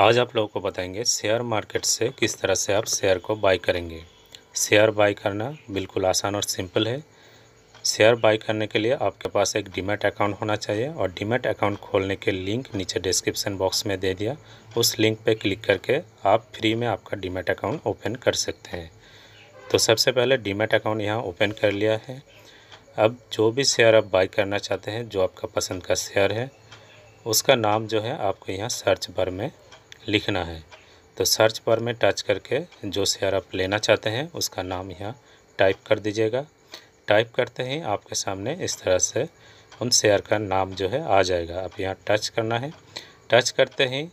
आज आप लोगों को बताएंगे शेयर मार्केट से किस तरह से आप शेयर को बाई करेंगे शेयर बाई करना बिल्कुल आसान और सिंपल है शेयर बाई करने के लिए आपके पास एक डीमेट अकाउंट होना चाहिए और डीमेट अकाउंट खोलने के लिंक नीचे डिस्क्रिप्शन बॉक्स में दे दिया उस लिंक पर क्लिक करके आप फ्री में आपका डीमेट अकाउंट ओपन कर सकते हैं तो सबसे पहले डीमेट अकाउंट यहाँ ओपन कर लिया है अब जो भी शेयर आप बाई करना चाहते हैं जो आपका पसंद का शेयर है उसका नाम जो है आपको यहाँ सर्च बार में लिखना है तो सर्च पर में टच करके जो शेयर आप लेना चाहते हैं उसका नाम यहाँ टाइप कर दीजिएगा टाइप करते ही आपके सामने इस तरह से उन शेयर का नाम जो है आ जाएगा आप यहाँ टच करना है टच करते ही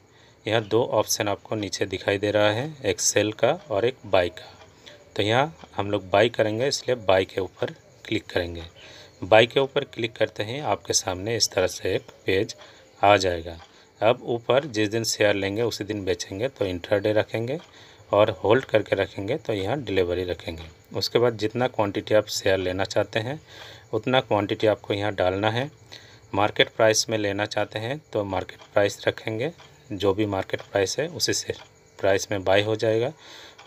यहाँ दो ऑप्शन आपको नीचे दिखाई दे रहा है एक सेल का और एक बाई का तो यहाँ हम लोग बाई करेंगे इसलिए बाई के ऊपर क्लिक करेंगे बाई के ऊपर क्लिक करते ही आपके सामने इस तरह से एक पेज आ जाएगा अब ऊपर जिस दिन शेयर लेंगे उसी दिन बेचेंगे तो इंटरडे रखेंगे और होल्ड करके रखेंगे तो यहाँ डिलीवरी रखेंगे उसके बाद जितना क्वांटिटी आप शेयर लेना चाहते हैं उतना क्वांटिटी आपको यहाँ डालना है मार्केट प्राइस में लेना चाहते हैं तो मार्केट प्राइस रखेंगे जो भी मार्केट प्राइस है उसी से प्राइस में बाई हो जाएगा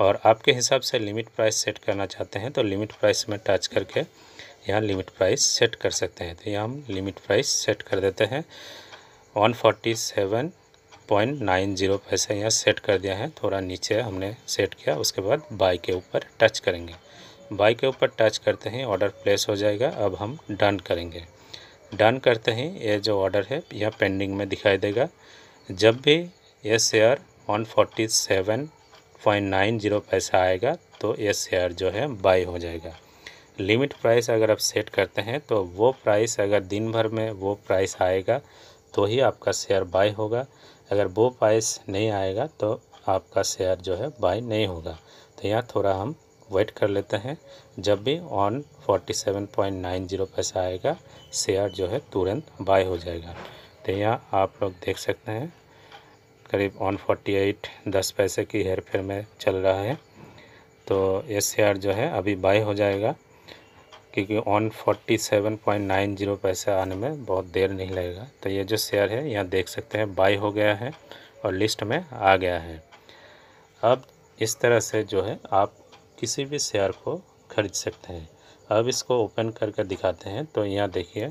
और आपके हिसाब से लिमिट प्राइस सेट करना चाहते हैं तो लिमिट प्राइस में टच करके यहाँ लिमिट प्राइस सेट कर सकते हैं तो यहाँ हम लिमिट प्राइस सेट कर देते हैं one forty seven point nine zero पैसे यहाँ सेट कर दिया है थोड़ा नीचे हमने सेट किया उसके बाद बाई के ऊपर टच करेंगे बाई के ऊपर टच करते ही ऑर्डर प्लेस हो जाएगा अब हम डन करेंगे डन करते ही ये जो ऑर्डर है यह पेंडिंग में दिखाई देगा जब भी ये share one forty seven point nine zero पैसा आएगा तो ये शेयर जो है बाई हो जाएगा लिमिट प्राइस अगर आप सेट करते हैं तो वो प्राइस अगर दिन भर में वो प्राइस आएगा तो ही आपका शेयर बाय होगा अगर वो प्राइस नहीं आएगा तो आपका शेयर जो है बाय नहीं होगा तो यहाँ थोड़ा हम वेट कर लेते हैं जब भी one forty seven point nine zero पैसा आएगा शेयर जो है तुरंत बाय हो जाएगा तो यहाँ आप लोग देख सकते हैं करीब ऑन फोर्टी एट दस पैसे की हेरफेर में चल रहा है तो ये शेयर जो है अभी बाय हो जाएगा क्योंकि one forty seven point nine zero पैसे आने में बहुत देर नहीं लगेगा तो ये जो शेयर है यहाँ देख सकते हैं बाई हो गया है और लिस्ट में आ गया है अब इस तरह से जो है आप किसी भी शेयर को खरीद सकते हैं अब इसको ओपन करके दिखाते हैं तो यहाँ देखिए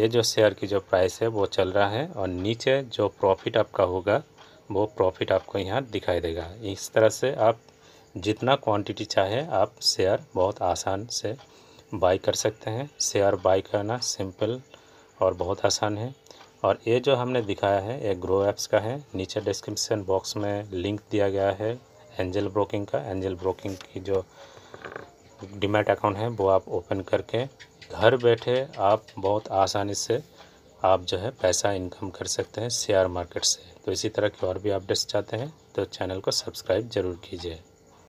ये जो शेयर की जो प्राइस है वो चल रहा है और नीचे जो प्रॉफिट आपका होगा वो प्रॉफिट आपको यहाँ दिखाई देगा इस तरह से आप जितना क्वांटिटी चाहे आप शेयर बहुत आसान से बाई कर सकते हैं शेयर बाई करना सिंपल और बहुत आसान है और ये जो हमने दिखाया है ये ग्रो ऐप्स का है नीचे डिस्क्रिप्शन बॉक्स में लिंक दिया गया है एंजल ब्रोकिंग का एंजल ब्रोकिंग की जो डिमेट अकाउंट है वो आप ओपन करके घर बैठे आप बहुत आसानी से आप जो है पैसा इनकम कर सकते हैं शेयर मार्केट से तो इसी तरह के और भी अपडेट्स चाहते हैं तो चैनल को सब्सक्राइब ज़रूर कीजिए